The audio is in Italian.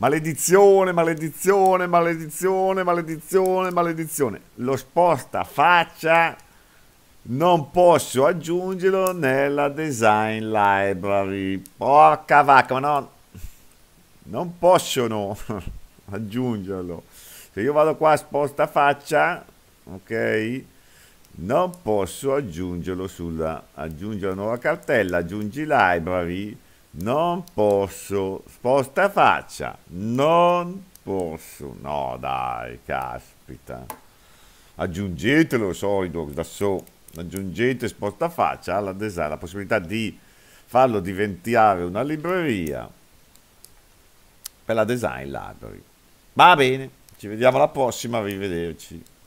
Maledizione, maledizione, maledizione, maledizione, maledizione. Lo sposta faccia. Non posso aggiungerlo nella design library. Porca vacca, ma no. Non possono aggiungerlo. Se io vado qua, sposta faccia, ok? Non posso aggiungerlo sulla... Aggiungi la nuova cartella, aggiungi library non posso. Sposta faccia. Non posso. No, dai, caspita. Aggiungetelo, solido, da so. Aggiungete sposta faccia alla design, la possibilità di farlo diventare una libreria per la design library. Va bene, ci vediamo alla prossima, arrivederci.